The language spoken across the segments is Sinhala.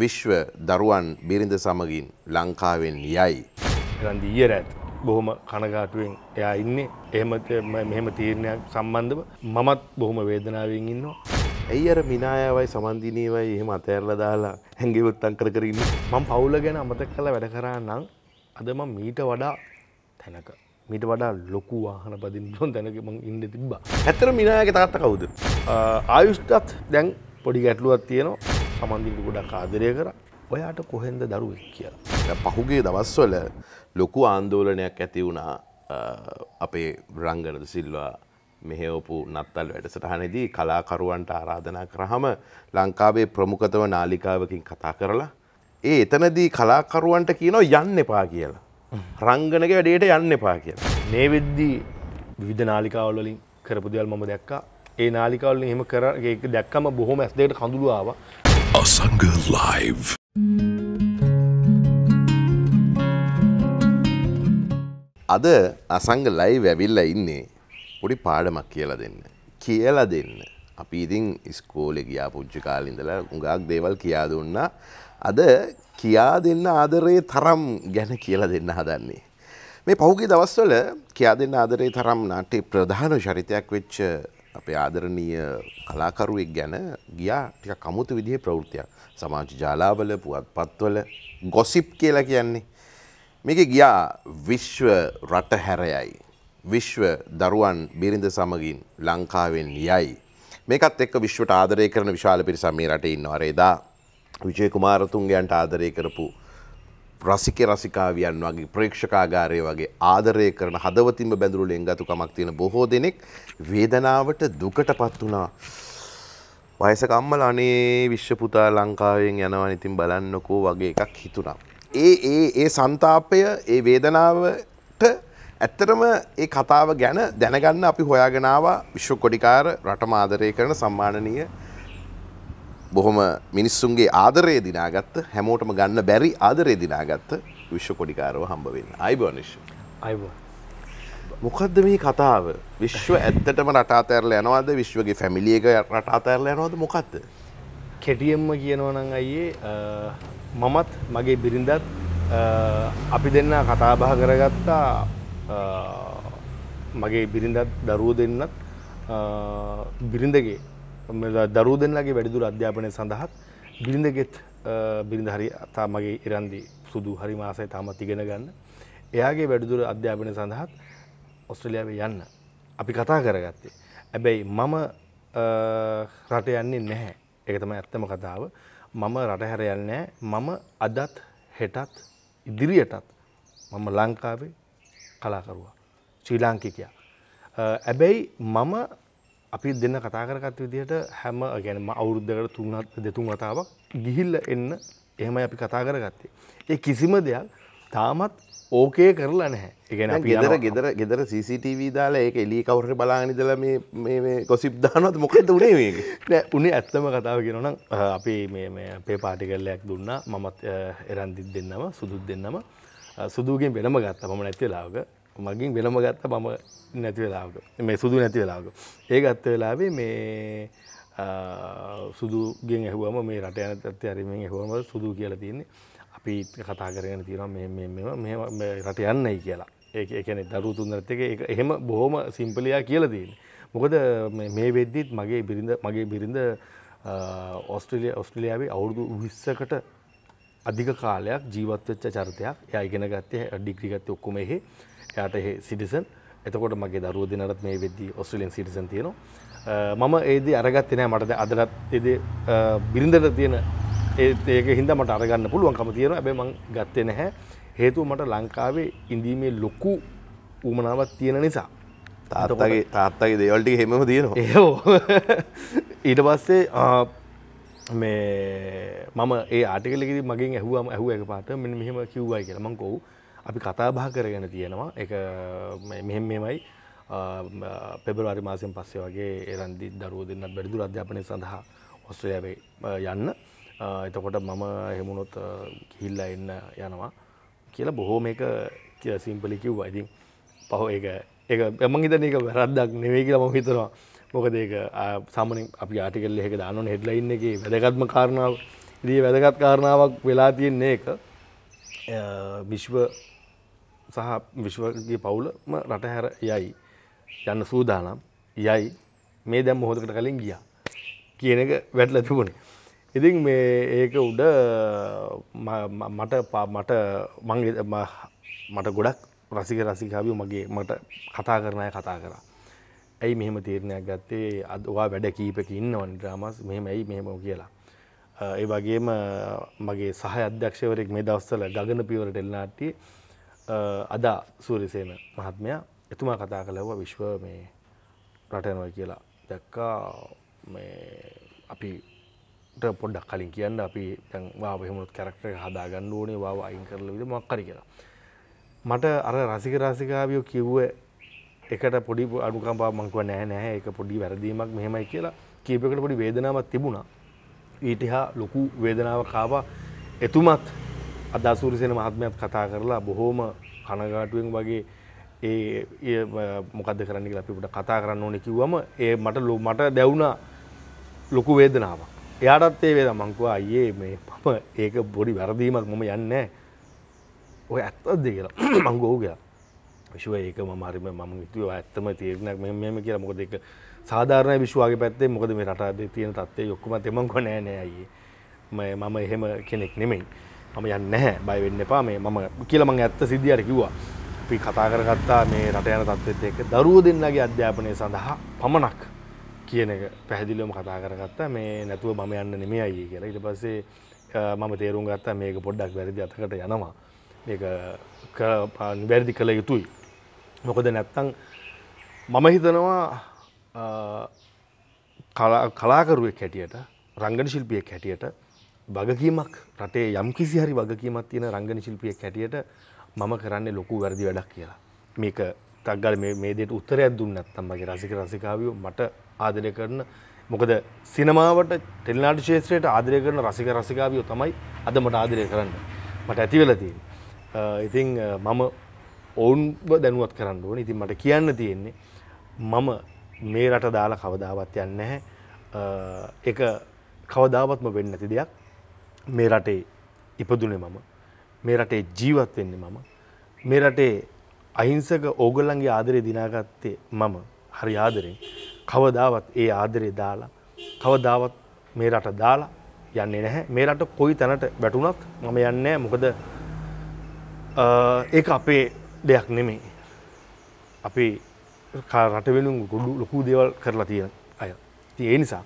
විශ්ව දරුවන් බිරිඳ සමගින් ලංකාවෙන් යයි. ගන්දි ඊය රැත් බොහොම කනගාටුවෙන් එයා ඉන්නේ එහෙමත මෙහෙම තීරණයක් සම්බන්ධව මමත් බොහොම වේදනාවෙන් ඉන්නවා. ඇයි අර මිනායාවයි සමන්දිනීවයි එහෙම අතඇරලා දාලා හැඟිවුත්තන් කර කර ඉන්න මං පවුල ගැන අමතක කළ වැඩ කරා නම් අද මම මීට වඩා තැනක මිට වඩා ලොකු වාහන පදිින්ටොන් දැනක ම ඉන්න තිබ්බා ඇතර මිනායක තාත්ත කවුද ආයුෂ්ටත් දැන් පොඩි ගැටලුවත් තියෙනවා සමන්දිට ගොඩක් ආදරය කර ඔයාට කොහෙන්ද දරුවෙක් කියලා. පහුගේ දවස්වල ලොකු ආන්දෝලනයක් ඇති වුණා අපේ රංගරද සිල්වා මෙහෙෝපු නත්තල් වැඩසටහනදී කලාකරුවන්ට ආරාධනා කරහම ලංකාවේ ප්‍රමුඛතව නාලිකාවකින් කතා කරලා. ඒ එතනදී කලාකරුවන්ට කියනෝ යන්න එපා කියලා. රංගනක වැඩේට යන්න එපා කියලා. මේ වෙද්දී විවිධ නාලිකාවල්ලින් කරපු දෙවල් මම දැක්කා ඒ නාලිකවලින් හෙම කර දැක්කම බොහොම ඇස් දෙකට කඳුළු ආවා Asanga Live. අද අසංග ලයිව් ඇවිල්ලා ඉන්නේ පොඩි පාඩමක් කියලා දෙන්න. කියලා දෙන්න. අපි ඉතින් ඉස්කෝලේ ගියා පුංචි කාලේ ඉඳලා හුඟක් දේවල් කියා දුන්නා. අද කියා දෙන්න ආදරේ තරම් ගැන කියලා දෙන්න හදන්නේ. මේ පහුගිය දවස්වල කියා දෙන්න ආදරේ තරම් නාට්‍ය ප්‍රධාන චරිතයක් වෙච්ච අපේ ආදරණීය කලාකරුවෙක් ගැන ගියා ටික කමුතු විදිහ ප්‍රවෘතියක් සමාජ ජාලාවල පුවත් පත්වල ගොසිප් කියලා කියන්නේ. මේක ගියා විශ්ව රට හැරයයි. විශ්ව දරුවන් බිරිඳ සමගින් ලංකාවෙන් යයි. මේකත් එක්ක විශ්වට ආදරය කරන විශාල පිරිසම් මේ රට ඉන්නවා. අර එදා විජය කුමාරතුංගයන්ට ආදරය කරපු රසික රසිකාවියන් වගේ ප්‍රේක්ෂකාගාරය වගේ ආදරය කරන හදවතින්ම බැඳුරු ලෙන්ගතුකමක් තියෙන බොහෝ දෙනෙක් වේදනාවට දුකට පත් වුණා. වයසක අම්මලා අනේ විශ්වපුතා ලංකාවෙන් යනවා ඉතින් බලන්නකෝ වගේ එකක් හිතුණා. ඒ ඒ ඒ ਸੰతాපය ඒ වේදනාවට ඇත්තටම ඒ කතාව ගැන දැනගන්න අපි හොයාගෙන ආවා විශ්ව කොඩිකාර රටම ආදරය කරන සම්මානීය බොහොම මිනිස්සුන්ගේ ආදරය දිනාගත්ත හැමෝටම ගන්න බැරි ආදරය දිනාගත්ත විශ්ව කොඩිකාරව හම්බවෙන්න අයිබෝනිශ් මොකක්ද මේ කතාව විශ්ව ඇත්තටම රටාතැරල යනවාද විශ්වගේ ෆැමිලියක රටාතැරල යනවාද මොකක්ද කෙටියම්ම කියනවනං අයේ මමත් මගේ බිරිඳත් අපි දෙන්න කතාබහ කරගත්තා මගේ බිරිඳත් දරුව දෙන්නත් බිරිඳගේ දරූ දෙන්නලගේ වැඩිදුර අධ්‍යාපනය සඳහත් බිරිඳගෙත් බිරිඳ හරි අතා මගේ ඉරන්දි සුදු හරි මාසය තාමත් ඉගෙන ගන්න එයාගේ වැඩිදුර අධ්‍යාපනය සඳහත් ඔස්ට්‍රලියාව යන්න අපි කතා කරගත්තේ ඇබැයි මම රට යන්නේ නැහැ එක තමයි ඇත්තම කතාව මම රට හැර යන්නේ මම අදත් හෙටත් ඉදිරියටත් මම ලංකාවේ කලාකරුවා ශ්‍රී ලාංකිකයා ඇබැයි මම අපි දෙන්න කතා කරගත් විදිහට හැම ගැනම අවුරුද්ධකට තුන්ත් දෙතුන් වතාවක් ගිහිල්ල එන්න එහෙම අපි කතා කරගත්තේ. ඒ කිසිම දෙයක් තාමත් ඕකේ කරලා නැහැ එකන ගෙදර ගෙදර ගෙදර CCTV දාලා ඒක එලි කවුර බලානිදල මේ කොසිප් දානත් මොකද උනේ මේ උනේ ඇත්තම කතාව කියෙනනම් අපි පේ පාටි කරලයක් දුන්න මමත් එරන්දිත් දෙන්නම සුදුත් දෙන්නම සුදුගෙන් වෙනම ගත්ත මම නැතිලාවක මගින් වෙළම ගත්ත මම නැති වෙලාවක මේ සුදු නැති වෙලාවක ඒ ගත්ත වෙලාවේ මේ සුදුගෙන් ඇහුවම මේ රට යන තත්ත්වය අරීමෙන් ඇහුවම සුදු කියලා තියන්නේ අපි කතා කරගෙන තියෙනවා මෙහෙම රට යන්නයි කියලා ඒ කියන්නේ දරුවෝ තුන්දෙනෙක් එක එහෙම බොහොම සිම්පලියා කියලා තියෙන්නේ මොකද මේ වෙද්දිත් මගේ බිරිඳ මගේ බිරිඳ ඔස්ට්‍රේලිය ඔස්ට්‍රලියාවේ අවුරුදු 20කට අධික කාලයක් ජීවත්වෙච්ච චරිතයක් ය ඉගෙන ගත්තේ ඩිග්‍රිගත්ත ඔක්කුම එහෙ යාට එහ සිටිසන් එතකොට මගේ දරුව දෙනටත් මේ වෙද්දී ඔස්ට්‍රලියන් සිටිසන් තියෙනවා මම ඒද අරගත්තනෑ මට අදරත් එද බිරිඳට තියෙන ඒක හිද මට අරගන්න පුළුවන්කම තියෙන ඇබේ මං ගත්තේ නැහැ හේතුව මට ලංකාවේ ඉඳීමේ ලොකු ඌමනාවත් තියෙන නිසා තාත්තගේ තාත්තගේ දේවල්ටි හෙම තියෙනවා ඊට පස්සේ මේ මම ඒ ආටිකලෙකෙදි මගෙන් ඇහුවම ඇහුව එක පාට මෙන්න මෙහෙම කිව්වයි කියලා මං කෝ අපි කතා බහ කරගෙන තියෙනවා ඒක මෙහෙම මෙමයි පෙබරවාරි මාසයෙන් පස්සේ වගේ එරන්දි දරුවෝ දෙන්නත් බැරි දුර අධ්‍යාපනය සඳහා ඔස්ට්‍රේලියාවේ යන්න එතකොට මම එහෙමුණොත් ගිහිල්ලා එන්න යනවා කියලා බොහෝ මේක සිම්පලි කිව්වා ඉතින් පහෝ ඒක ඒක මං හිතන එක වැරද්දක් නෙවෙයි කියලා මම හිතනවා මොකදේක සාමන අපි ආටිකල් එහෙක දානොන් හෙඩ්ලයින් එක වැදගත්ම කාරණාව දී වැදගත් කාරණාවක් වෙලා තියෙන්නේ එක විශ්ව සහ විශ්වගේ පවුලම රට හැර යයි යන්න සූදානම් යයි මේ දැම් මොහොදකට කලින් ගියා කියන එක වැටල තිබුණේ. ඉතින් මේ ඒක උඩ මට මට මට ගොඩක් රසික රසිකාවිය මගේ මට කතා කරනය කතා කරා. ඇයි මෙහම තීරණයක් ගත්තේ අදවා වැඩ කීපක ඉන්නවන් ්‍රාමස් මෙහම ඇයි මෙහම කියලා. ඒ වගේම මගේ සහ අධ්‍යක්ෂවරෙක් මේ දවස්සල ගගන පිවරට එල්නාටි අදා සූරිසේන මහත්මයා එතුමා කතා කලව විශ්ව මේ රටනොය කියලා දැක්කා අපි පොඩ්ඩක් කලින් කියන්න අපි දැන් වා එහෙමුත් කැරක්ටර හදා ගන්න ඕනේ වා අයින් කරල විද මක්කර කියලා. මට අර රසික රාසිකාවියෝ කිව්ව එකට පොඩි අඩුකම්පා මංකුව නෑ නෑ එක පොඩි වැරදීමක් මෙහෙමයි කියලා කීපකට පොඩි වේදනාවක් තිබුණා ඊට හා ලොකු වේදනාව කාවා එතුමත් අදසූරිසෙන මහත්මයක් කතා කරලා බොහෝම කනගාටුවෙන් වගේ ඒ මොකද කරන්න කියලා අපිට කතා කරන්න ඕනේ කිව්වම ඒ මට ලො මට දැවුණා ලොකු වේදනාවක් එයාටත් ඒ වේදනාව මං කිව්වා අයියේ මේ මම ඒක පොඩි වැරදීමක් මම යන්නේ ඔය ඇත්තද කියලා මං ගෝ කියලා විශ්ව ඒක මහරිම මම හිතුව ඇත්තම තීරණයක් මෙහෙම මෙහෙම කියලා මොකද ඒක සාධාරණයි විශ්වගේ පැත්තේ මොකද මේ රටේ තියෙන තත්ත්වය ඔක්කොම තෙමන් කො නෑ නෑ අයියේ මම එහෙම කෙනෙක් නෙමෙයි මම යන්නේ නැහැ බය වෙන්න එපා මේ මම කියලා මම ඇත්ත සිද්ධියට කිව්වා අපි කතා කරගත්තා මේ රට යන තත්ත්වෙත් එක්ක දරුවෝ දෙන්නගේ අධ්‍යාපනය සඳහා පමණක් කියන එක පැහැදිලිවම කතා කරගත්තා මේ නැතුව මම යන්න නෙමෙයි අයියේ කියලා ඊට පස්සේ මම තේරුම් ගත්තා මේක පොඩ්ඩක් වැරදි අතකට යනවා මේක වැරදි කළ යුතුයි මොකද නැත්තං මම හිතනවා කලාකරුවක් හැටියට රංගන ශිල්පියක් හැටියට වගකීමක් රටේ යම් කිසි හරි වගකීමක් තියෙන රංගන ශිල්පියක් හැටියට මම කරන්නේ ලොකු වැරදි වැඩක් කියලා මේක තක්ගල මේ දේට උත්තරයක් දුන්නත් තම්මගේ රසික රසිකාවියෝ මට ආදරය කරන මොකද සිනමාවට ටෙල්නාට ශේත්‍රයට ආදරය කරන රසික රසිකාවියෝ තමයි අද මට ආදරය කරන්න මට ඇතිවෙලතිී ඉතිං මම ඔවුන්ව දැනුවත් කරන්න ඕන ඉතින් මට කියන්න තියෙන්නේ මම මේ රට දාලා කවදාවත් යන්න නැහැ එක කවදාවත්ම වෙන්න නැති දෙයක් මේ රටේ ඉපදුනේ මම මේ රටේ ජීවත් වෙන්නේ මම මේ රටේ අහිංසක ඕගොල්ලන්ගේ ආදරය දිනාගත්තේ මම හරි ආදරෙන් කවදාවත් ඒ ආදරේ දාලා කවදාවත් මේ රට දාලා යන්නේ නැහැ මේ රට කොයි තැනට වැටුණත් මම යන්නේ මොකද ඒක අපේ දෙයක් නෙමේ. අපි රටවෙනුම් ගොඩු ලොකු දේවල් කරලා තියෙන අය ති ඒ නිසා.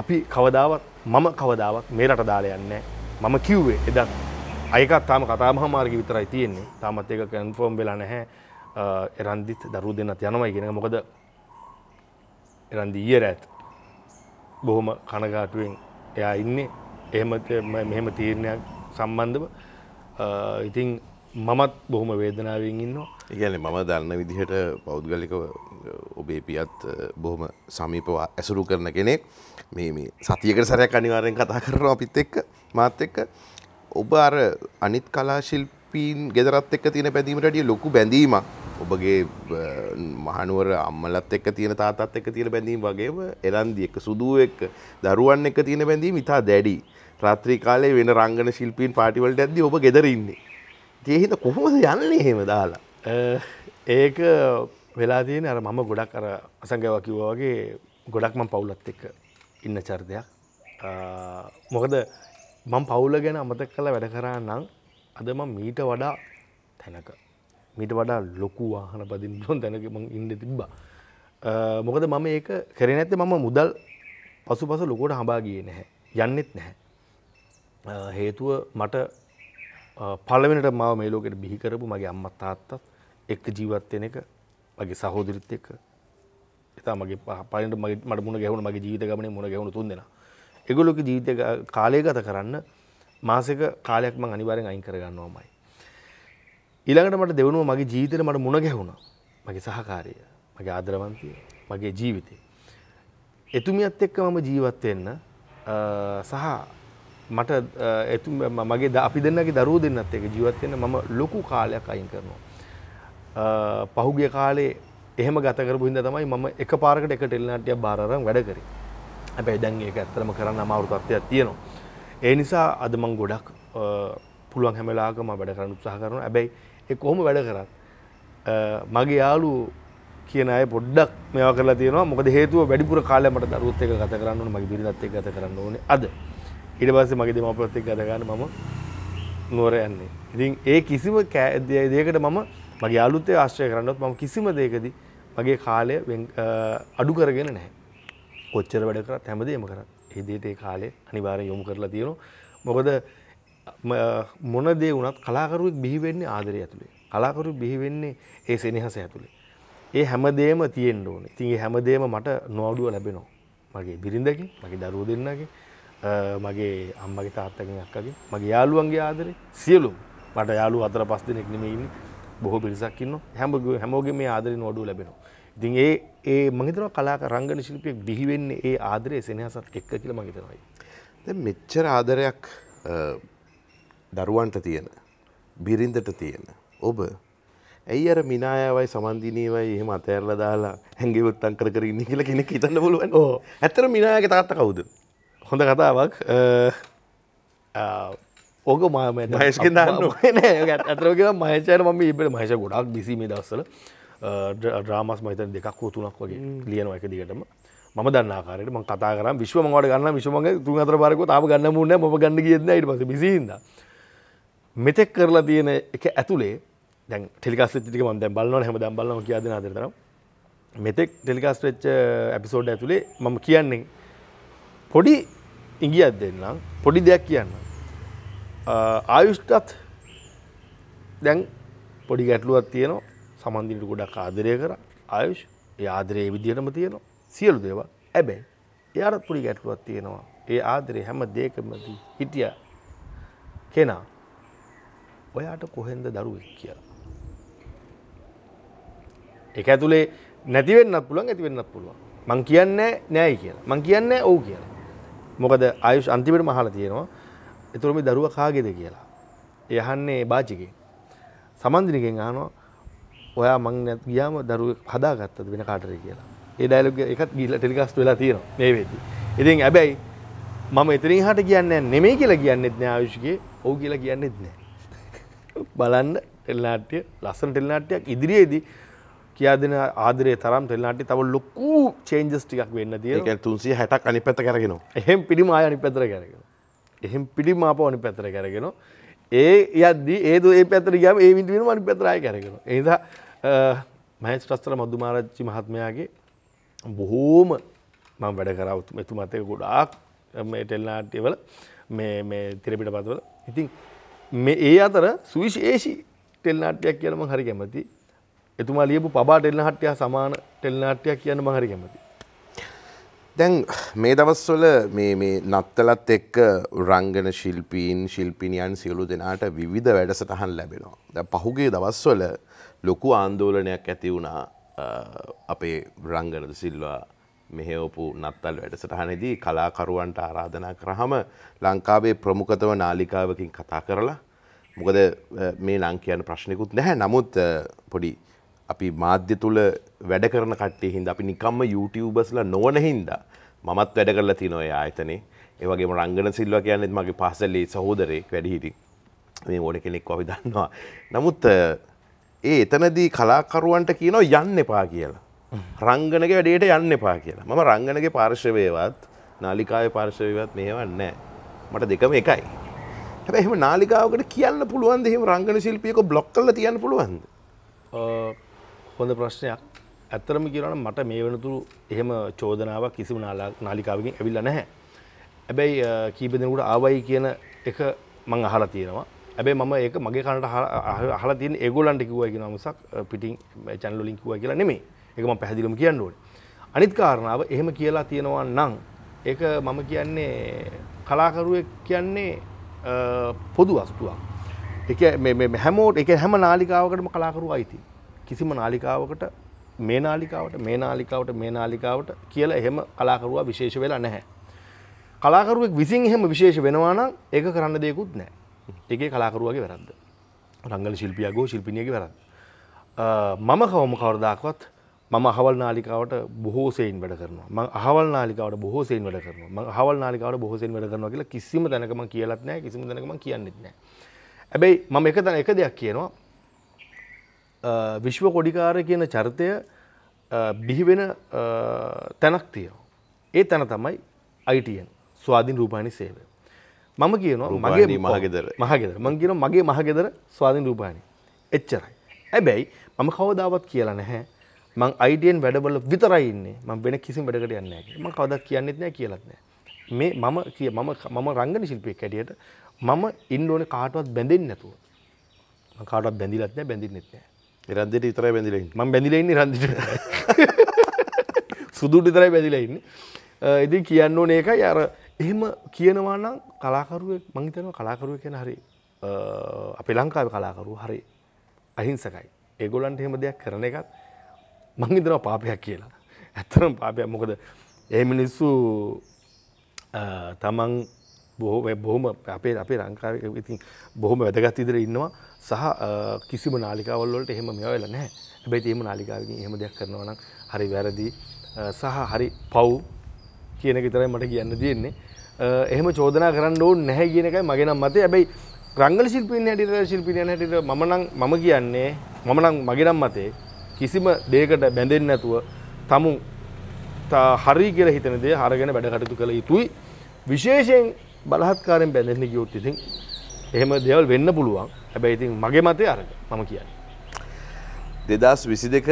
අපි කවදාවත් මම කවදාවත් මේ රට දාලා යන්නේ මම කිව්වේ එදත් අයකත් තාම කතාමහ මාර්ග විතරයි තියෙන්නේ තාමත් ඒක කන්ෆර්ම් වෙලා නැහැ එරන්දිත් දරු දෙන්නත් යනවයි කියෙන මොකද එරන්දි ඊය ඇත් බොහොම කනගාටුවෙන් එයා ඉන්නේ එහෙම මෙහෙම තීරණයක් සම්බන්ධව ඉතිං මමත් බොහොම වේදනාවෙන් ඉන්නවා. ඒගැන මම දන්න විදිහට පෞද්ගලික ඔබේ පියත් බොහොම සමීපව ඇසුරු කරන කෙනෙක් මේ සතියකට සරයක් අනිවාරයෙන් කතා කරන අපිත් එක්ක මාත් එක්ක ඔබ අර අනිත් කලාශිල්පීන් ගෙදරත් එක්ක තියෙන පැදීමට ඩිය ලොකු බැඳීම ඔබගේ මහනුවර අම්මලත් එක්ක තියෙන තාතත් එක්ක තියෙන බැඳීම වගේම එරන්දි එක සුදුව එක්ක දරුවන් එක්ක තියෙන බැඳීම ඉතා දැඩි රාත්‍රී කාලේ වෙන රංගන ශිල්පීන් පාටිවලට ඇද්දි ඔබ ගෙදරඉන්නේ තියහිත කොහොමද යන්නේ එහෙම දාලා ඒක වෙලා තියෙන අර මම ගොඩක් අර අසංගව කිව්වා වගේ ගොඩක් මම පවුලත් එක්ක ඉන්න චරිතයක් මොකද මම පවුල ගැන අමතක කළ වැඩ කරා නම් අද මම මීට වඩා තැනක මීට වඩා ලොකු වාහන පදින්න ඕන තැනක මම ඉන්න තිබ්බා මොකද මම ඒක කරේ නැත්තේ මම මුදල් පසු පස ලොකෝට හඹා ගියේ නැහැ යන්නෙත් නැහැ හේතුව මට පළවෙනට මාව මේ ලෝකෙට බිහි කරපු මගේ අම්මා තාත්තත් එක්ක ජීවත් වෙන එක මගේ සහෝදරිත් එක්ක ඉතින් මගේ පළවෙනිට මගේ මට මුණ ගැහුණා මගේ ජීවිත ගමනේ මුණ ගැහුණු තුන් දෙනා. ඒගොල්ලෝගේ ජීවිත කාලය ගත කරන්න මාසික කාලයක් මම අනිවාර්යෙන් අයින් කරගන්නවාමයි. ඊළඟට මට දෙවෙනුව මගේ ජීවිතේට මට මුණ ගැහුණා. මගේ සහකාරිය, මගේ ආදරවන්තය, මගේ ජීවිතේ. එතුමියත් එක්ක මම ජීවත් වෙන්න සහ මට එතු මගේ ද අපි දෙන්නගේ දරුව දෙන්නත් එක ජීවත්වෙන මම ලොකු කාලයක් අයින් කරනවා. පහුගිය කාලේ එහෙම ගතකරපු හිද තමයි මම එක පාරකට එකට එල්නාටිය බාරම් වැඩකර ඇැයි දැන් ඒක ඇත්තරම කරන්න අමාරුතත්වයක් තියෙනවා. ඒ නිසා අද මං ගොඩක් පුළුවන් හැමලාකම වැඩ කරන්න උත්සාහ කරන ඇබැයි එ කොහොම වැඩ කරත් මගේ යාලු කියන අය පොඩ්ඩක් මේවා කරලා තියෙනවා මොකද හේතුව වැඩිපුර කාලය මට දරුවත් එක ගත කරන්න ඕන මගේ බිරිඳත් එක්ක ගත කරන්න ඕනේ අද ඊට පස්සේ මගේ දෙමාපියත් එක්ක ගත ගන්න මම නුවර යන්නේ. ඉතින් ඒ කිසිම දෙයකට මම මගේ යාළුත්වය ආශ්‍රය කරන්නවත් මම කිසිම දෙයකදී මගේ කාලය අඩු කරගෙන නැහැ. කොච්චර වැඩ කරත් හැමදේම කරත්. ඒ දෙයට ඒ කාලේ අනිවාර්යෙන් යොමු කරලා තියෙනවා. මොකද මොන දේ වුණත් කලාකරුවෙක් බිහි වෙන්නේ ආදරය ඇතුලේ. කලාකරුවෙක් බිහි වෙන්නේ ඒ සෙනෙහස ඇතුලේ. ඒ හැමදේම තියෙන්න ඕනේ. ඉතින් ඒ හැමදේම මට නොඅඩුව ලැබෙනවා. මගේ බිරිඳගෙන්, මගේ දරුවෝ දෙන්නගෙන්, මගේ අම්මගේ තාත්තකින් අක්කගේ මගේ යාළුවන්ගේ ආදරේ සියලුම් මට යාළු අතර පස් දෙනෙක් නෙමෙයින්නේ බොහෝ පිරිසක් ඉන්න හැම හැමෝගේ මේ ආදරේ නොඩුව ලැබෙනවා ඉතින් ඒ ඒ මහිතන කලාක රංගන ශිල්පියෙක් බිහිවෙන්නේ ඒ ආදරේ සෙනහසත් එක්ක කියලා මහිතනයි දැන් මෙච්චර ආදරයක් දරුවන්ට තියෙන බිරිඳට තියෙන ඔබ ඇයි අර මිනායාවයි සමන්දිනීවයි එහෙම අතෑරලා දාලා හැඟිවුත්තන් කර කර ඉන්න කියලා කෙනෙක් හිතන්න පුළුවන් ඕ ඇත්තට මිනායාගේ තාත්තා කවුද හොඳ කතාවක් ඕක මම මහස්කෙන් ඇතරක මහචයට මම ඉබට මහස ගොඩක් බිසීමේ දස්සල ්‍රාමස් මහිතන දෙකක් වූතුනක් වගේ ලියනවා එක දිගටම ම දන්නකාරයට ම කතා කර විශ්ව මට ගන්න විශ්වම තුන් අතර පාරක තාව ගන්න මුන්න ම ගන්න කියන්න ඉට පස බිසිද මෙතෙක් කරලා තියෙන එක ඇතුළේ දැන් ටෙලිකාස් ටික මන් දැන් බලනවා හැම දැන් බලනවා කියා දෙන අතරේ තරම් මෙතෙක් ටෙලිකාස් වෙච්ච එපිසෝඩ් ඇතුලේ මම කියන්නේ පොඩි ඉගියත් දෙන්නම් පොඩි දෙයක් කියන්න. ආයුෂ්ටත් දැන් පොඩි ගැටලුවත් තියනවා සමන්දිට ගොඩක් ආදරය කර ආයුෂ් ආදරයේ විදිහටම තියෙනවා සියලු දේව ඇබැයි එයාරත් පොඩි ගැටලුවත් තියෙනවා ඒ ආදරේ හැම දේකමදී හිටිය කෙනා ඔයාට කොහෙන්ද දරුවෙක් කියලා. එක ඇතුළේ නැතිවෙන්නත් පුළුවන් ඇතිවෙන්නත් පුළුවන් මං කියන්නේ නෑයි කියලා මං කියන්නේ ඔවු කියලා මොකද ආයුෂ් අන්තිමට මහලා තියෙනවා එතුරම දරුව කාගෙද කියලා යහන්නේ බාචිකෙන් සමන්දිනකෙන් අහනවා ඔයා මං නැත් ගියාම දරුව හදාගත්තද වෙන කාටරේ කියලා ඒ ඩයලොග් එකත් ගිහිල්ලා ටෙලිකාස්ට් වෙලා තියෙනවා මේ වෙද්දි ඉතින් හැබැයි මම එතනින් හට කියන්නේ නෙමෙයි කියලා කියන්නෙත් නෑ ආයුෂ්ගේ ඔව් කියලා කියන්නෙත් නෑ බලන්න ටෙලිනාට්‍ය ලස්සන ටෙලිනාට්‍යයක් ඉදිරියේදී කියදන ආදරේ තරම් ටෙල්නාටි තව ලොකු චේන්ජස් ටිකක් වෙන්න දිය තුන්සේ හැටක් අනි පැත කරගෙන එහෙම පිළිම අයනි පැතර කරගෙන එහෙම පිළිම අප අනි පැතර කරගෙන ඒ යද්දී ඒද ඒ පැතර ගම ඒ විට වෙන අනි පැතරය කරගෙන ඒද මහස් ප්‍රස්තර මදුමාරච්චි මහත්මයාගේ බොහෝම මං වැඩ කරවතු මෙතුමතය ගොඩාක් ටෙල්නාටවල මේ තිරපිට පත්වල ඉතින් මේ ඒ අතර සුවිශේෂී ටෙල්නාටයක් කියලම හරි කැමති එතුමා ලියපු පබා ටෙල්නාට්‍යය සමාන ටෙල්නාට්‍යයක් කියන්න මහරි කැමති. දැන් මේ දවස්වල මේ නත්තලත් එක්ක රංගන ශිල්පීන් ශිල්පිනියන් සියලු දෙනාට විධ වැඩසටහන් ලැබෙනවා. ද පහුගේ දවස්වල ලොකු ආන්දෝලනයක් ඇති වුණා අපේ රංගනද සිල්වා මෙහෙවපු නත්තල් වැඩසටහනදී කලාකරුවන්ට ආරාධනා කරහම ලංකාවේ ප්‍රමුඛතව නාලිකාවකින් කතා කරලා මොකද මේ ලංකයන ප්‍රශ්නකුත් නැහැ නමුත් පොඩි අපි මාධ්‍ය තුළ වැඩ කරන කට්ටේ හින්ද අපි නිකම්ම YouTubeබස්ලා නොවන හින්දා මමත් වැඩ කරලා තින ඔය ආයතනේ ඒවගේ රංගන සිල්ව කියන්නෙත් මගේ පාසල්ලේ සහෝදරයෙක් වැඩිහිටි මේ ඕන කෙනෙක් අපි දන්නවා නමුත් ඒ එතනදී කලාකරුවන්ට කියනෝ යන්න එපා කියලා රංගනක වැඩේට යන්න එපා කියලා මම රංගනගේ පාර්ශවේවත් නාලිකාය පාර්ශවේවත් මෙහෙවන්නෑ මට දෙකම එකයි හැබ එහෙම නාලිකාවකට කියන්න පුළුවන් දෙහෙම රංගන ශිල්පියක බ්ලොක් කල තියන්න පුළුවන්ද හොඳ ප්‍රශ්නයක් ඇත්තරම කියරන මට මේ වනතුරු එහෙම චෝදනාවක් කිසිම නාලිකාවකින් ඇවිල්ල නැහැ. ඇබැයි කීපදෙනකුට ආවයි කියන එක මං අහලා තියෙනවා ඇබැයි මම ඒක මගේ කනට අහලා තියෙන ඒගොල්ලන්ට කිව්වා කියන මිසක් පිටින් channel වලින් කිව්වා කියලා නෙමෙයි. ඒක මම පැහැදිලිවම කියන්න ඕනේ. අනිත් කාරණාව එහෙම කියලා තියෙනවා නම් ඒක මම කියන්නේ කලාකරුවෙක් කියන්නේ පොදු වස්තුවක්. ඒක මේ හැමෝට ඒක හැම නාලිකාවකටම කලාකරුවා අයිතියි. කිසිම නාලිකාවකට මේ නාලිකාවට මේ නාලිකාවට මේ නාලිකාවට කියලා එහෙම කලාකරුවා විශේෂ වෙලා නැහැ. කලාකරුවෙක් විසින් එහෙම විශේෂ වෙනවා නම් ඒක කරන්න දෙයක්වත් නැහැ. ඒකේ කලාකරුවාගේ වැරද්ද. රංගන ශිල්පියාගේ ශිල්පිනියගේ වැරද්ද. මම කවම කවරදාකවත් මම අහවල් නාලිකාවට බොහෝ සෙයින් වැඩ කරනවා. මම අහවල් නාලිකාවට බොහෝ සෙයින් වැඩ කරනවා. මම අහවල් නාලිකාවට බොහෝ සෙයින් වැඩ කරනවා කියලා කිසිම තැනක මම කියලත් නැහැ. කිසිම තැනක මම කියන්නෙත් නැහැ. හැබැයි මම එක තැන එක දෙයක් කියනවා. විශ්ව කොඩිකාර කියන චරිතය බිහිවෙන තැනක් තියෝ. ඒ තැන තමයි අයිටයන් ස්වාධීන් රූපාණි සේවය. මම කියනවා මගේ මහගෙදර මහගෙදර මං කියන මගේ මහගෙදර ස්වාධීන් රූපාණි එච්චරයි. ඇබැයි මම කවදාවත් කියලා නැහැ මං අයිඩියෙන් වැඩබල විතරයින්නේ ම වෙන කිසි වැඩකට යන්න ම කවදක් කියන්නෙත් නෑ කියලත්නෑ. මේ මම කිය මම මම රංගන ශිල්පය කැටියට මම ඉන්ඩෝන කාටවත් බැඳෙන් නැතුව කාටත් බැඳිලත්නෑ බැඳින්නෙත්නෑ එරන්දිට ඉතරයි බැඳිලයි ම බැඳිලෙන්නේ රන්දිට සුදුට ඉතරයි බැඳිලයින්න එදි කියන්න ඕන ඒකයි අර එහෙම කියනවානම් කලාකරුවෙක් මංහිතනව කලාකරුව කියෙන හරි අපේ ලංකාව කලාකරු හරි අහිංසකයි ඒගොලන්ට එහෙම දෙයක් කරන එකත් මංහිතනව පාපයක් කියලා ඇත්තරම් පාපයක් මොකද ඒ මිනිස්සු තමන් බොහෝ බොහොම අපේ අපේ ලංකාව ඉතින් බොහොම වැදගත් ඉදිර ඉන්නවා සහ කිසිම නාලිකාවල්ලට එහෙම මෙවල නෑ හැබැයි ඒම නාලිකාවකින් එහෙම දෙයක් කරනවනම් හරි වැරදි සහ හරි පව් කියන තරයි මට කියන්න තියෙන්නේ එහෙම චෝදනා කරන්න ඕ නැහැ කියන එකයි මගෙනම් මත ඇබැයි රංගල ශිල්පීන් හැටිට ශිල්පිනයන් හැටිට මමනම් මම කියන්නේ මමනම් මගෙනම් මතේ කිසිම දේකට බැඳෙන් නැතුව තමු හරි කියල හිතනදේ හරගෙන වැඩ කටතු කළ යුතුයි විශේෂයෙන් බලහත්කාරෙන් බැඳෙන්න ගියොත් ඉතින් එහෙම දෙවල් වෙන්න පුළුවන් හැබැයි ඉතින් මගේ මතය අරග මම කියන්න. දෙදස් විසි දෙක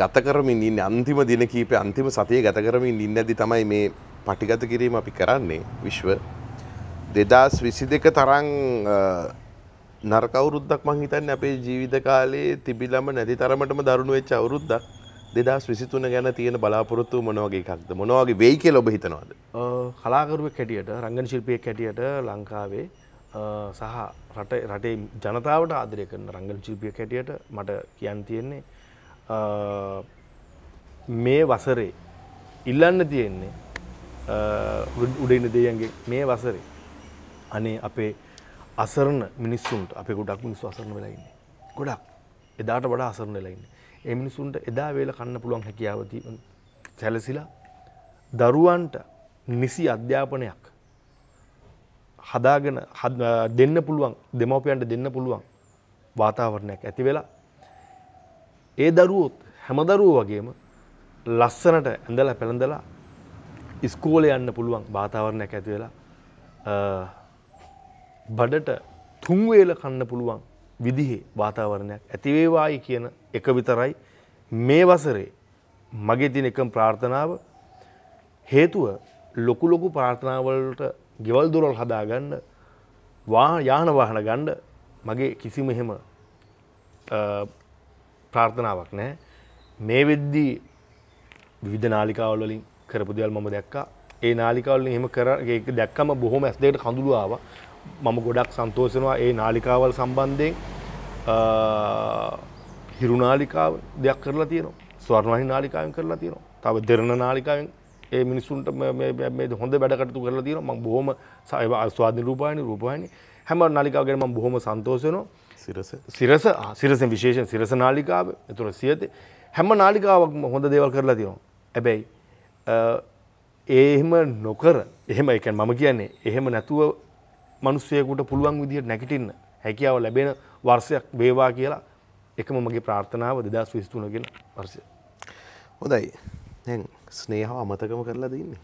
ගත කරමින් ඉන්න අන්තිම දින කීපය අන්තිම සතිය ගත කරමින් ඉන්න ඇදි තමයි මේ පටිගත කිරීම අපි කරන්නේ විශ්ව දෙදස් විසි දෙක තරං නරකවුරුද්දක් මංහිතන් අපේ ජීවිත කාලේ තිබිලම නැති තරමටම දරුණු වෙච්ච අවුරුද්දක් දෙදස් විසිතුන ගැන තියෙන බලාපොරොත්තු මොනවගේ එකක්ද මොනවගේ වෙයි කිය ඔබ හිතනවාද කලාකරුවක් හැටියට රංගන ශිල්පියක් හැටියට ලංකාවේ සහ රට රටේ ජනතාවට ආදරය කරන රංගන ශිල්පියක් හැටියට මට කියන්න තියෙන්නේ මේ වසරේ ඉල්ලන්න තියෙන්නේ උඩන්න දෙයන්ගේ මේ වසරේ අනේ අපේ අසරණ මිනිස්සුන්ට අපේ ගොඩක් මිනිස්සු අසරණ වෙලයින්නේ ගොඩක් එදාට වඩා අසරණ වෙලයින්නේ ඒ මිනිසුන්ට එදා වේල කන්න පුළුවන් හැකියාව සැලසිලා දරුවන්ට නිසි අධ්‍යාපනයක් හදාගෙන දෙන්න පුළුවන් දෙමව්පියන්ට දෙන්න පුළුවන් වාතාවරණයක් ඇති වෙලා ඒ දරුවොත් හැම දරුවෝ වගේම ලස්සනට ඇඳලා පැළඳලා ඉස්කෝලේ යන්න පුළුවන් වාතාවරණයක් ඇති වෙලා බඩට තුන්වේල කන්න පුළුවන් විදිහේ වාතාවරණයක් ඇතිවේවායි කියන එක විතරයි මේ වසරේ මගේ තින එකම ප්‍රාර්ථනාව හේතුව ලොකු ලොකු ප්‍රාර්ථනාවලට ගෙවල් දුරල් හදාගන්න යාන වාහන ගණ්ඩ මගේ කිසිම එහෙම ප්‍රාර්ථනාවක් නෑ මේ වෙද්දී විධ නාලිකාවලින් කරපු දෙවල් මම දැක්කා ඒ නාලිකාවලින් එහෙම කරගේ දැක්කම බොහොම ඇස්දේට කඳුළුආවා මම ගොඩක් සන්තෝසනවා ඒ නාලිකාවල් සම්බන්ධයෙන් හිරුනාලිකාව දෙයක් කරලා තියෙනවා ස්වර්ණවාහි නාලිකාවෙන් කරලා තියෙනවා තව දෙරණ නාලිකාවෙන් ඒ මිනිස්සුන්ට හොඳ වැඩකටතු කරලා තියෙන මං බොහොම ස්වාධ රූපායන රූපායන හැම නාලිකාවගෙන ම බොහොම සන්තෝසයනවා සිරස සිරස විශේෂෙන් සිරස නාලිකාව එතුර සියත හැම නාලිකාවක්ම හොඳ දේවල් කරලා තියෙනවා ඇබැයි ඒහෙම නොකර එහෙම එකන් මම කියන්නේ එහෙම නැතුව මනුස්සයකුට පුළුවන් විදිහට නැකිටින්න හැකියාව ලැබෙන වර්ෂයක් වේවා කියලා එකම මගේ ප්‍රාර්ථනාව දෙදස් විස්තුනගෙන වර්ෂය. හොඳයි දැන් ස්නේහව අමතකම කරලා දන්නේ.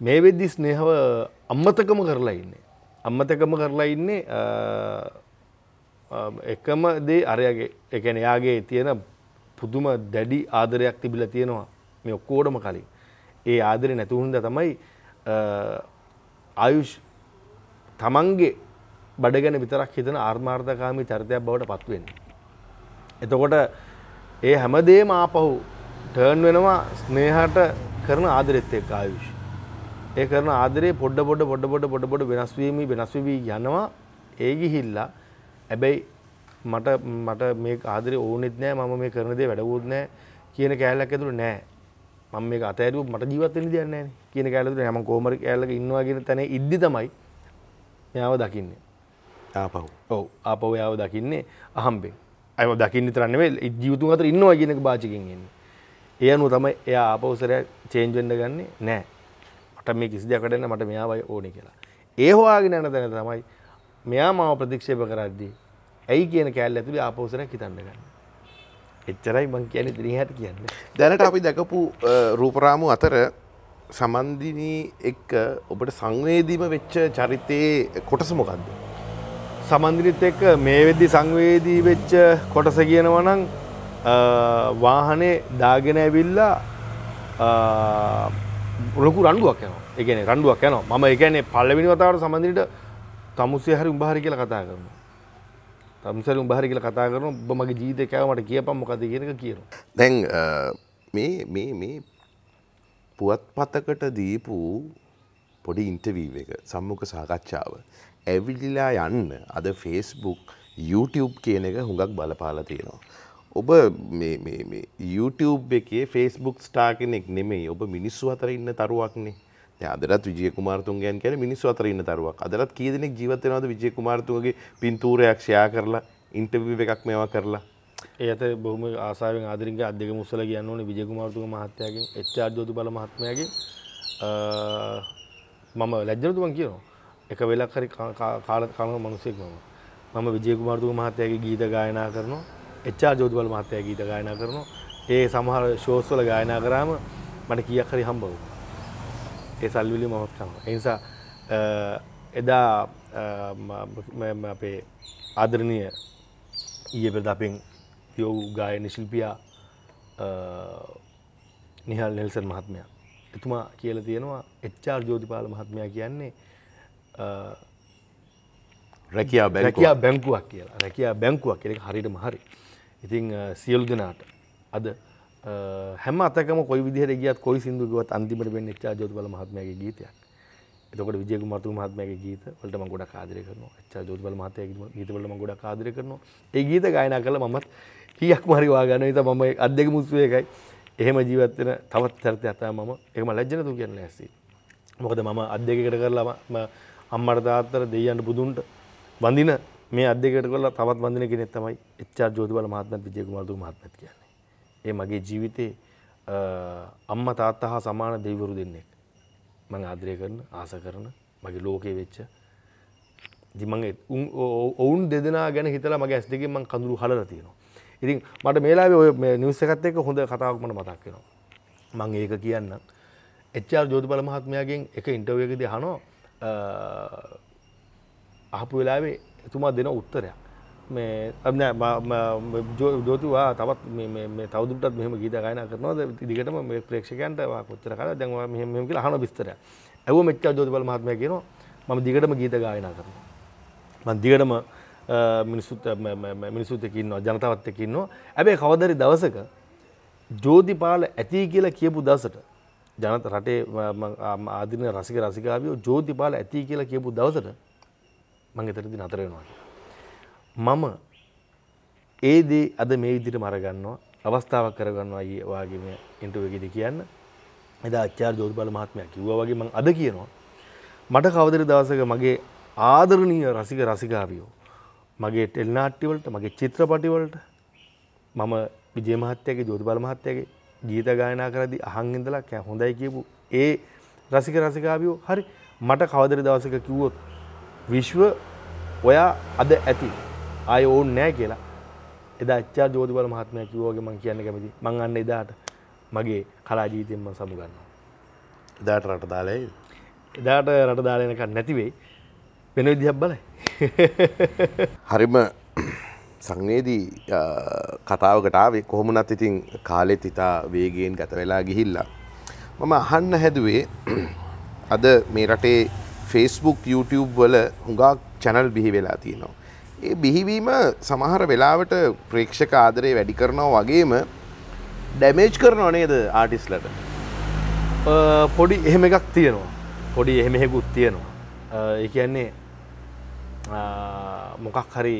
මේ වෙද්දි ස්නේහව අම්මතකම කරලා ඉන්නේ. අම්මතකම කරලා ඉන්නේ එකම දේ අරයගේ එකන එයාගේ තියෙන පුදුම දැඩි ආදරයක් තිබිල තියෙනවා මේ ඔක්කෝඩම කලින්. ඒ ආදරය නැතුවුන්ද තමයි ආයුෂ් තමන්ගේ බඩ ගැන විතරක් හිතන ආර්මාර්ථකාමී චරිතයක් බවට පත්වෙන්න. එතකොට ඒ හැමදේම ආපහු ටර්න් වෙනවා ස්නේහට කරන ආදරෙත් එක්ක ආයුෂ්. ඒ කරන ආදරේ පොඩ පොඩ පොඩ පොඩ පොඩ පොඩ වෙනස් වීමයි වෙනස් වෙවි යනවා ඒ ගිහිල්ලා හැබැයි මට මට මේ ආදරේ ඕනෙත් නෑ මම මේ කරන දේ වැඩවුත් නෑ කියන කෑල්ලක් ඇතුළේ නෑ. මම මේක අතහැරුවා මට ජීවත් වෙන්න දෙයක් නෑනේ කියන කෑල්ල ඇතුළේ මම කොහොමද කෑල්ලක ඉන්නවා කියන තැන ඉද්දි තමයි එයාව දකින්නේ. ආපහු ඔව ආපව යාව දකින්නේ අහම්බෙන් අයම දකින්න තරන්නේ ජීවතුන් අතර ඉන්නවා කියනක භාචකින් එන්න ඒ අනුව තමයි එයා ආපවසරය චේන්ජෙන්ඩ ගන්නේ නෑ මට මේ කිසි දෙයකටන්න මට මෙයාවයි ඕනි කියලා ඒ හොවාගෙන යන තැන තමයි මෙයා මාව ප්‍රතික්ෂේප කරද්දී ඇයි කියන කෑල්ල ඇතුළේ ආපවසරයක් හිතන්න ගන්න එච්චරයි මං කියන දිරිහට කියන්න දැනට අපි දැකපු රූපරාමු අතර සමන්දිනී එක් ඔබට සංවේදීම වෙච්ච චරිතයේ කොටස මොකක්ද සමන්දිරිත් එක්ක මේ වෙද්දි සංවේදී වෙච්ච කොටස කියනවනම් වාහනේ දාගෙන ඇවිල්ලා ලොකු රණ්ඩුවක් යනවා. ඒ කියන්නේ රණ්ඩුවක් යනවා. මම ඒ කියන්නේ පළවෙනි වතාවට සමන්දිරිට තමුසේ හරි උඹ හරි කියලා කතා කරනවා. තමුසේ උඹ හරි කියලා කතා කරනවා. ඔබ මගේ ජීවිතේ කෑව මට කියපන් මොකද කියන එක කියනවා. දැන් මේ මේ මේ පුවත්පතකට දීපු පොඩි ඉන්ටවීව එක සම්මුඛ සාකච්ඡාව ඇවිල්ලා යන්න අද ෆේස්බුක් YouTube කියන එක හුඟක් බලපාලා තියෙනවා. ඔබ YouTube එකේ ෆේස්බුක් ස්ටා කෙනෙක් නෙමෙයි ඔබ මිනිස්සු අතර ඉන්න තරුවක්නේ අදරත් විජය කුමාරතුන්ගයන් කියන මිනිස්සු අතර ඉන්න තරුවක් අදරත් කී දෙනෙක් ජීවත් වෙනවද විජය කුමාරතුන්ගේ පින්තූරයක් ෂෙයා කරලා ඉන්ටර්විව් එකක් මේවා කරලා ඒ අත බොහොම ආසාවෙන් ආදරෙන් අධික මුස්සලා කියන්න ඕනේ විජය කුමාරතුංග මහත්තයාගෙන් එච් ආර් ජෝතිබල මහත්මයාගෙන් මම ලැජ්ජනතුමන් කියනවා එක වෙලක් හරි කාල කන මනුසෙක් මම මම විජයකුමාරතුක මහත්තයගේ ගීත ගායනා කරනවා එච්චා ජෝතිවල මහත්තය ගීත ගායනා කරනවා ඒ සමහර ශෝස් වල ගායනා කරාම මට කීයක් හරි හම්බ වුණා ඒ සල්විලි මමත් තමයි ඒ නිසා එදා අපේ ආදරණීය ඊයේ පෙරදා අපෙන් පියෝ ගායන ශිල්පියා නිහල් නෙල්සන් මහත්මයා එතුමා කියලා තියෙනවා එච් ආර් ජෝතිපාල මහත්මයා කියන්නේ රැකයා බැරකයා බැංකුවක් කියලා රැකයා බැංකුවක් කියෙ හරිටම හරි ඉතිං සියල් දෙනාට අද හැම අතකම කොයි විදිහට ගියත් කොයි සිින්දුගුවත් අන්තිමට වෙන්න එච්චා ජෝතිබල මහත්මයාගේ ගීතයක් එතකට විජයකු මතු මහත්මගේ ගීත වලට ම ගොඩ කාදරය කරන චා ජෝතිබල මහතය ගීතවලම ගොඩ කාදරය කරනවා ඒ ගීත ගයනා කළ මමත් කියක් මරිවා ගන්න හිත මම අධ්‍යක මුස්වේ එකයි එහෙම ජීවත්වෙන තවත් තැරත අතා මම එහම ලජ්ජනතු කියන්න ඇසි මොකද මම අධ්‍යකට කරලාම අම්මට තාත්තට දෙයියන්ට බුදුන්ට වඳින මේ අධ්‍යයකට කරලා තවත් වඳින කෙනෙක් තමයි එච්.ආර්. ජෝතිබාල මහත්මයාත් විජයකුමාරතුංග මහත්මයාත් කියන්නේ. ඒ මගේ ජීවිතේ අම්මා තාත්තා හා සමාන දෙවිවරු දෙන්නෙක්. මම ආදරය කරන, ආස කරන, මගේ ලෝකේ වෙච්ච ඉතින් මම ඔවුන් දෙදෙනා ගැන හිතලා මගේ ඇස් දෙකෙන් මම කඳුළු හලලා තියෙනවා. ඉතින් මට මේ වෙලාවේ ඔය මේ නිවුස් එකත් එක්ක හොඳ කතාවක් මට මතක් වෙනවා. මම ඒක කියන්නම්. එච්.ආර්. ජෝතිබාල මහත්මයාගෙන් එක ඉන්ටර්වියු එකදී අහනවා අහපු වෙලාවේ එතුමා දෙන උත්තරයක් මේ අබනෑ ජෝතිවා තවත් මේ තවදුරටත් මෙහම ගීත ගයන කරනවද දිගටම මේ ප්‍රේක්ෂකයන්ට කොච්චර කර දැන්වා මෙහම කියලා අහන විස්තර ඇව මෙච්චා ජෝතිබල මහත්මය කියනවා මම දිගටම ගීත ගායනා කරනවා මම දිගටම මිනිසුත් මිනිසුත් එක්ක ඉන්නවා ජනතාවත් එක්ක ඉන්නවා හැබැයි කවදරි දවසක ජෝතිපාල ඇති කියලා කියපු දවසට ජනත රටේ ආදින රසික රසිකාවියෝ ජෝතිපාල ඇති කියලා කියපු දවසට මං එතනදී නතර වෙනවා. මම ඒ දේ අද මේ විදිහට මරගන්නවා අවස්ථාවක් කරගන්නවා ඊ වාගේ මේ ඉන්ටර්විව් එකේදී කියන්න. එදා ආචාර්ය ජෝතිපාල මහත්මයා කිව්වා වගේ මං අද කියනවා. මට කවදර දවසක මගේ ආදරණීය රසික රසිකාවියෝ මගේ ටෙල්නාට්‍යවලට මගේ චිත්‍රපටිවලට මම විජය මහත්තයාගේ ජෝතිපාල මහත්තයාගේ ගීත ගායනා කරදි අහන් ඉඳලා කෑ හොඳයි කියපු ඒ රසික රසිකාවියෝ හරි මට කවදර දවසක කිව්වොත් විශ්ව ඔයා අද ඇති ආය ඕන් නෑ කියලා එදා අච්චා ජෝතිබල මහත්මයා කිව්වා වගේ මම කියන්න කැමතියි මං අන්න එදාට මගේ කලා ජීවිතයෙන් මම සමු ගන්නවා එදාට රට දාලයි එදාට රට දාලනකක් නැතිවෙයි වෙන විදිහක් බලයි හරිම සංවේදී කතාවකටාවේ කොහොමනත් ඉතින් කාලෙත් ඉතා වේගයෙන් ගත වෙලා ගිහිල්ලා. මම අහන්න හැදුවේ අද මේ රටේ ෆේස්බුක් YouTube වල හුඟක් චැනල් බිහි වෙලා තියෙනවා. ඒ බිහිවීම සමහර වෙලාවට ප්‍රේක්ෂක ආදරය වැඩි කරනවා වගේම ඩැමේජ් කරනවා නේද ආටිස්ලට පොඩි එහෙම එකක් තියෙනවා පොඩි එහෙමෙකුත් තියෙනවා ඒ කියන්නේ මොකක් හරි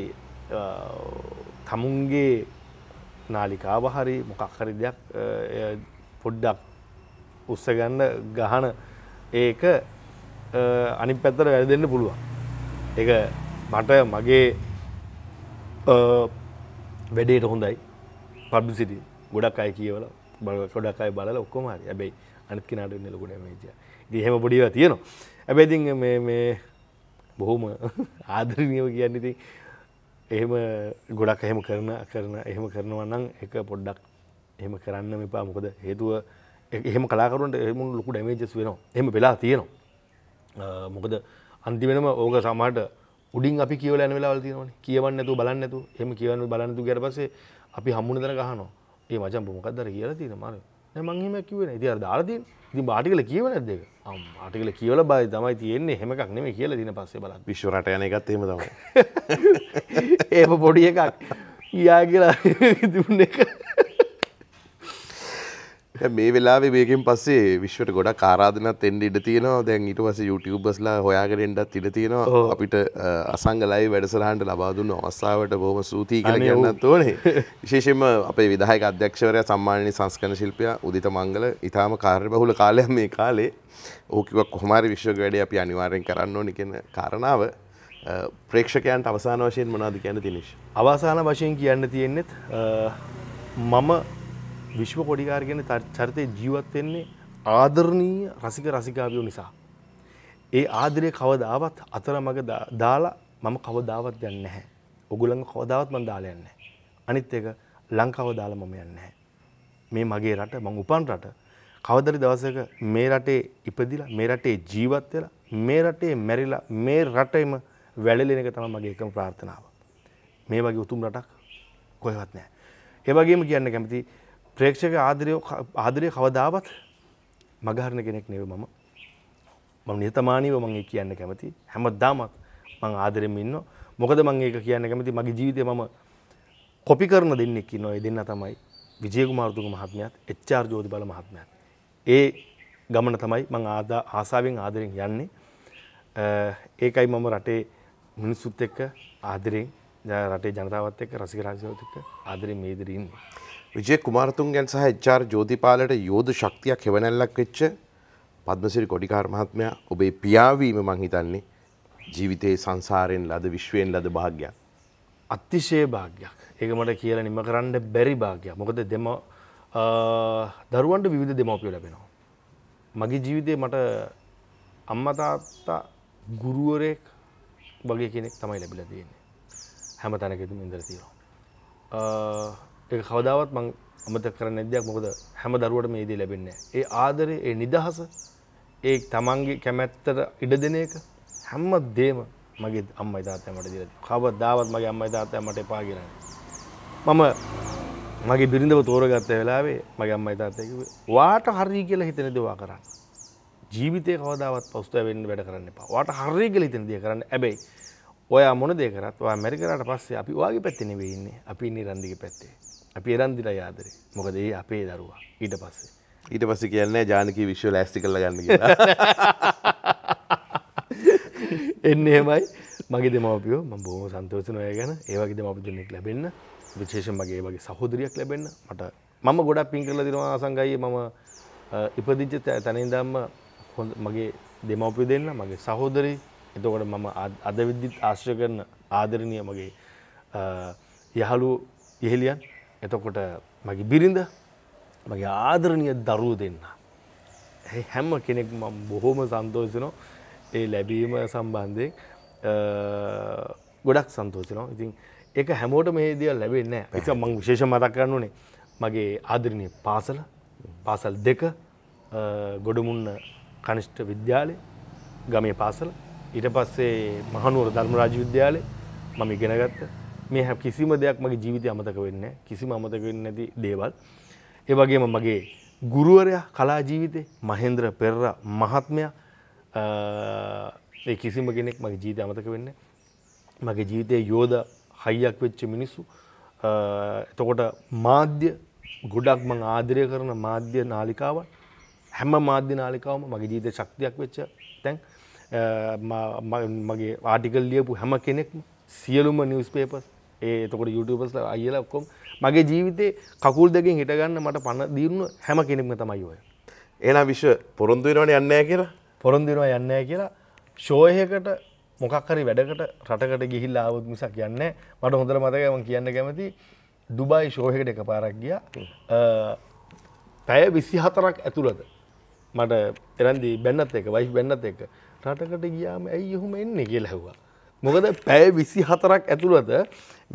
තමුන්ගේ නාලිකාව හරි මොකක්හරි දෙයක් පොඩ්ඩක් උස්සගන්න ගහන ඒක අනි පැත්තර වැල දෙන්න පුළුවන් එක මට මගේ වැඩේට හොඳයි පබ්සිටි ගොඩක් අයි කියවල බල ගොඩක් අයි බල ඔක්කොම හරි ඇබැයි අනිත්ක නාට ලකුණ මේජ දිහෙම පොඩිව තියෙනවා ඇබැයිති බොහොම ආදරනීව කියන්න ඉතින් එහෙම ගොඩක් එහෙම කරන කරන එහෙම කරනවා නම් එක පොඩ්ඩක් එහෙම කරන්න මෙපා මොකද හේතුව එහෙම කලාකරුන්ට එම ලොකු ඩැමේජස් වෙනවා එහම වෙලා තියෙනවා මොකද අන්තිමෙනම ඕක සමට උඩින් අපි කියවල ඇන වෙලා තියෙනවන කියවන්න ඇතු බලන්න ඇතු එම කියවන්න බලන්නතු ගැරපසේ අපි හම්මුණ දර ගහනවා ඒ මචම්ප මොකක්දර කියලා තියෙන මාරේ නැමංහෙම කිව ඉති දාරතින් ඉතින් බාටිකල කියව නැදක අටිකල කියවල බයි තමයි තියෙන්නේ හෙමක් නෙම කියල දින පස්සේ බල විශ්වරට යන එකත් හෙම තම ඒ පොඩි එකක් යා කියලා දුන්න එක මේ වෙලාවේ මේකින් පස්සේ විශ්වට ගොඩක් කාරාධනත් එන්ඩ ඉඩ තියෙනවා දැන් ඊට පස යුටියබස්ලා හොයාගෙනෙන්ටත් ඉඩ තියෙනවා අපිට අසංගලයි වැඩසරහන්ට ලබාදුන්න අවස්සාාවට බොහම සූතිී කර කියන්නත් ඕනේ විශේෂම අපේ විදාහක අධ්‍යක්ෂවරය සම්මානය සංස්කන ශිල්පය උදිත මංගල ඉතාම කාර්ය බහුල කාලය මේ කාලේ ඕකිවක් කොහමරි විශ්ව වැඩ අපි අනිවාරයෙන් කරන්න ඕනිකෙන කාරණාව ප්‍රේක්ෂකයන්ට අවසාන වශයෙන් මනාද කියන්න තිනිශ්. අවසාන වශයෙන් කියන්න තියෙන්නෙත් මම විශ්ව කොඩිකාර ගැන චරිතය ජීවත්වෙන්නේ ආදරණීය රසික රසිකාවියෝ නිසා. ඒ ආදරය කවදාවත් අතර මග දාලා මම කවදාවත් යන්න නැහැ. ඔගුලඟ කවදාවත් මම දාලා යන්නේ නැහැ. අනිත් එක ලංකාව දාලා මම යන්නේ නැහැ. මේ මගේ රට මං උපන් රට. කවදරි දවසක මේ රටේ ඉපදිලා මේ රටේ ජීවත් වෙලා මේ රටේ මැරිලා මේ රටේම වැළලෙන එක තමයි මගේ එකම ප්‍රාර්ථනාව. මේ වගේ උතුම් රටක් කොහෙවත් නැහැ. ඒ වගේම කියන්න කැමතියි ප්‍රේක්ෂක ආදරයෝ ආදරය කවදාවත් මගහරණ කෙනෙක් නෙව මම මම නිතමානීව මම ඒ කියන්න කැමති හැමදාමත් මම ආදරෙන් ඉන්නවා මොකද මම ඒක කියන්න කැමති මගේ ජීවිතේ මම කොපි කරන දෙන්නෙක් ඉන්නවා ඒ දෙන්නා තමයි විජය කුමාරතුංග මහත්මයාත් එච්.ආර්. ජෝතිබාල මහත්මයාත් ඒ ගමන තමයි මම ආදා ආසාවෙන් ආදරෙන් යන්නේ ඒකයි මම රටේ මිනිස්සුත් එක්ක ආදරෙන් රටේ ජනතාවත් එක්ක රසික රාජ්‍යවත් එක්ක ආදරෙන් මේ ඉදිරියේ ඉන්නේ විජය කුමාරතුන්ගැන් සහ එච්චාර් ජෝතිපාලට යෝධ ශක්තියක් හෙවනැල්ලක් වෙච්ච පද්මසිරි කොඩිකාර මහත්මයා ඔබේ පියාවීම මං හිතන්නේ ජීවිතයේ සංසාරයෙන් ලද විශ්වයෙන් ලද භාග්‍යයක්. අත්තිශය භාග්‍යයක් ඒක මට කියලා නිම කරන්න බැරි භාග්‍යයක් මොකද දෙම දරුවන්ට විවිධ දෙමවපිය ලැබෙනවා. මගේ ජීවිතය මට අම්මතාත්තා ගුරුවරයෙක් වගේ කෙනෙක් තමයි ලැබිල තියෙන්නේ හැම තැනකෙතුම ඉදර තියෙනවා. එක කවදාවත් මං අමතක කරන්න නැද්දයක් මොකද හැම දරුවට මේ දේ ලැබෙන්නේ ඒ ආදරේ ඒ නිදහස ඒ තමන්ගේ කැමැත්තට ඉඩ දෙන එක හැම දෙම මගේ අම්මයි තාත්තයි මට දීලා කවදාවත් මගේ අම්මයි තාත්තයි මට එපා කියලා මම මගේ බිරිඳව තෝරගත්ත වෙලාවේ මගේ අම්මයි තාත්තයි කිව්වේ වාට හරි කියලා හිතෙන දේවා කරන්න ජීවිතේ කවදාවත් පසුතැ වෙන්න වැඩ කරන්න එපා වාට හරි කියලා හිතෙන දේ කරන්න හැබැයි ඔයා මොන දේ කරත් ඔයා මැරි කරාට පස්සේ අපි ඔයාගේ පැත්තේ නෙවෙයි ඉන්නේ අපි ඉන්නේ රන්දිගේ පැත්තේ අපි එරන්දිල යාදරේ මොකද ඒ අපේ දරුවා ඊට පස්සේ ඊට පස්ස කියන්නේ ජානකී විශ්ව ලෑස්ති කළ ගන්න එන්න එහෙමයි මගේ දෙමවපියෝ ම බොහම සන්තෝසනය ගැන ඒවගේ දෙමපි දෙන්නෙක් ලැබෙන්න විශේෂන් වගේ වගේ සහෝදරියක් ලැබෙන්න මට මම ගොඩක් පින් කරලා දෙනවා සංගයි මම ඉපදිච්ච තැනදම්ම හොඳ මගේ දෙමවපිය දෙන්න මගේ සහෝදරී එතකොට මම අදවිද්දිත් ආශ්‍රය කරන ආදරණය මගේ යහළු ඉහෙලියන් එතකොට මගේ බිරිඳ මගේ ආදරණය දරුව දෙන්න. හැම්ම කෙනෙක් මම බොහොම සන්තෝසිනෝ ඒ ලැබීම සම්බන්ධයෙන් ගොඩක් සන්තෝසිනවා ඉතින් එක හැමෝට මේ දිය ලැබෙන්න එක මං විශේෂ මතක් කරන්නුනේ මගේ ආදරණය පාසල පාසල් දෙක ගොඩමුන්න කනිෂ්ට විද්‍යාලය ගමේ පාසල ඊට පස්සේ මහනුවර ධර්මරාජ විද්‍යාලය මම ඉගෙනගත්ත මේ හැ කිසිම දෙයක් මගේ ජීවිතය අමතක වෙන්න කිසිම අමතක වෙන්න නැති දේවල් ඒ වගේම මගේ ගුරුවරයා කලා ජීවිතේ මහෙන්ද්‍ර පෙරර මහත්මයා ඒ කිසිම කෙනෙක් මගේ ජීවිතය අමතක වෙන්න මගේ ජීවිතයේ යෝධ හයියක් වෙච්ච මිනිස්සු එතකොට මාධ්‍ය ගොඩක් මං ආදරය කරන මාධ්‍ය නාලිකාවන් හැම මාධ්‍ය නාලිකාවම මගේ ජීවිත ශක්තියක් වෙච්ච තැන් මගේ ආටිකල් ලියපු හැම කෙනෙක්ම සියලුම නිවස් පේපස් ඒතකොට යුටබස් අයල ඔක්කොම් මගේ ජීවිතේ කකුල් දෙකින් හිටගන්න මට පණ දීරුණු හැම කෙනෙක්ම තමයි ඔය ඒනා විශ්ව පොරොන්දුවෙනවට යන්න කියලා පොරොන්දිරවා යන්න කියලා ශෝයහකට මොකක්හරි වැඩකට රටකට ගිහිල් ආවත් මිසක් යන්න මට හොඳර මතකම කියන්න කැමති දුබයි ශෝහකට එක පාරක් ගිය පැය විසි හතරක් ඇතුළද මට එරන්දි බැන්නත් එක වයිස් බැන්නත් එක රටකට ගියාම ඇයි යොහොම එන්නේ කියලා හැවා මොකද පැය විසි හතරක් ඇතුළත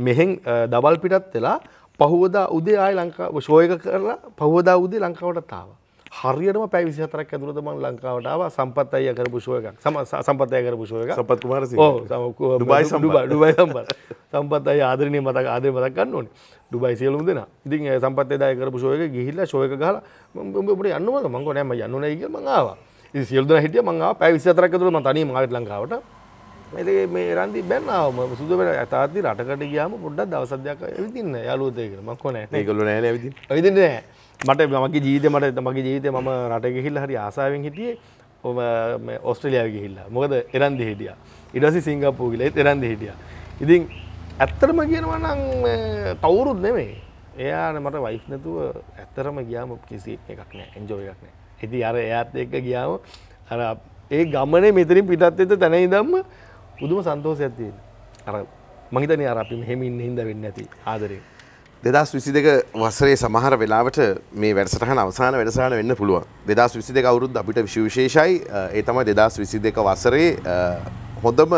මෙහෙන් දවල් පිටත් වෙලා පහුවදා උදේ ආය ලංකා ශෝයක කරලා පහුවදා උදේ ලංකාවට තාව. හරියටම පැය විසි හතරක් ඇතුළත මම ලංකාවට ආවා සම්පත් අය කරපු ෂෝ එකක්. සම සම්පත් අය කරපු ෂෝ එකක්. සම්පත් කුමාරසිංහ. ඔව් සම ඩුබයි සම්පත්. ඩුබයි සම්පත්. සම්පත් අය ආදරණීය මතක ආදරේ මතක් ගන්න ඕනේ. ඩුබයි සියලුම දෙනා. ඉතින් සම්පත් අය කරපු ෂෝ එක ගිහිල්ලා ෂෝ එක ගහලා මම උඹට යන්නවද? මම ගෝ නෑ මම යන්නු නෑ කියලා මං ආවා. ඉතින් සියලු දෙනා හිටියා මං ආවා පැය 24ක් ඇතුළත මං තනියම ආවෙත් ලංකාවට. මේ මේ රන්දි බැන්නාවම සුදු වෙන තාත්ති රටකට ගියාම පොඩ්ඩක් දවස් දෙකක් ඇවිදින්න යාළුවොත් ඒක මම කොහොනේ ඒගොල්ලෝ නෑනේ ඇවිදින්න ඇවිදින්න නෑ මට මගේ ජීවිතේ මට මගේ ජීවිතේ මම රට ගිහිල්ලා හරි ආසාවෙන් හිටියේ ඔම මේ ඔස්ට්‍රේලියාව ගිහිල්ලා මොකද එරන්දි හිටියා ඊට පස්සේ සිංගප්පූර් ගිහලා ඒත් එරන්දි හිටියා ඉතින් ඇත්තටම කියනවා නම් කවුරුත් නෙමෙයි එයාට මට වයිෆ් නැතුව ඇත්තරම ගියාම කිසි එකක් නෑ එන්ජෝය එකක් නෑ ඉතින් අර එයාත් එක්ක ගියාම අර ඒ ගමනේ මෙතනින් පිටත් වෙච්ච තැන ඉඳන්ම බුදුම සන්තෝසයක් තියෙන අර මහිතන අර අපි හෙමින් හිද වෙන්න ඇති ආදරේ දෙදස් විසි දෙක වසරේ සමහර වෙලාවට මේ වැඩසටහන අවසාන වැඩසාන වෙන්න පුළුවන් දෙදස් විසි දෙක අවුරුද්ද අපිට විශවිශේෂයි ඒ තමයි දෙදස් විසි දෙක වසරේ හොඳම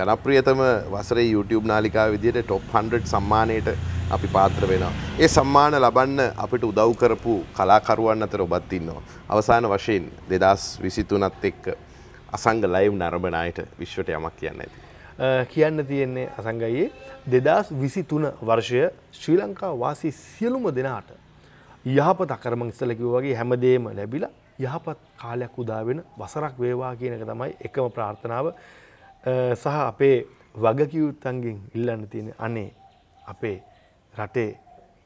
ජනප්‍රියතම වසරේ YouTube නාලිකා විදියට ටොප් 100 සම්මානයට අපි පාත්‍ර වෙනවා. ඒ සම්මාන ලබන්න අපිට උදව් කරපු කලාකරුවන් අතර ඔබත් ඉන්නවා. අවසාන වශයෙන් 2023ත් එක්ක අසංග ලයිව් නරඹන අයට විශ්වට යමක් කියන්න ඇති. කියන්න තියෙන්නේ අසංගයේ දෙදස් විසි තුන වර්ෂය ශ්‍රී ලංකා වාසි සියලුම දෙනාට යහපත අකරම ඉස්සලකිව වගේ හැමදේම ලැබිලා යහපත් කාලයක් උදාවෙන වසරක් වේවා කියනක තමයි එකම ප්‍රාර්ථනාව සහ අපේ වගකිවුත්තන්ගෙන් ඉල්ලන්න තියෙන අනේ අපේ රටේ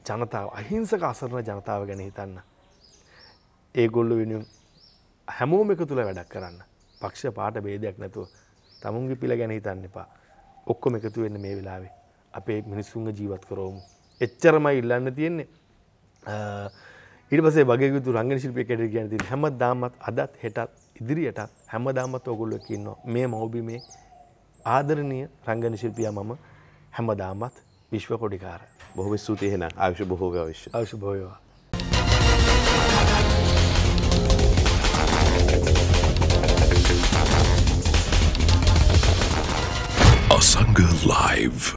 ජනතාව අහිංසක අසරණ ජනතාව ගැන හිතන්න. ඒගොල්ලු වෙන හැමෝම එක තුළ වැඩක් කරන්න. පක්ෂ පාට බේදයක් නැතුව තමුන්ගේ පිළ ගැන හිතන්න එපා ඔක්කොම එකතු වෙන්න මේ වෙලාවේ අපේ මිනිස්සුන්ග ජීවත් කරෝමු එච්චරමයි ඉල්ලන්න තියෙන්නේ ඉරිපසේ වගේයුතු රංග ශිල්පය කෙට ගැන ති හැම දාමත් අදත් හෙටත් ඉදිරියට හැම දාමත් ඔගොල්ල කියන්නවා මේ මවබි මේ ආදරණය රංගන ශිල්පිය මම හැමදාමත් විශ්ව කොඩිකාර බොහොම ස්තුතියහෙන ආවිශ්‍ය බොහෝ අවශ්‍ය අවශ්‍ය බෝයවා live.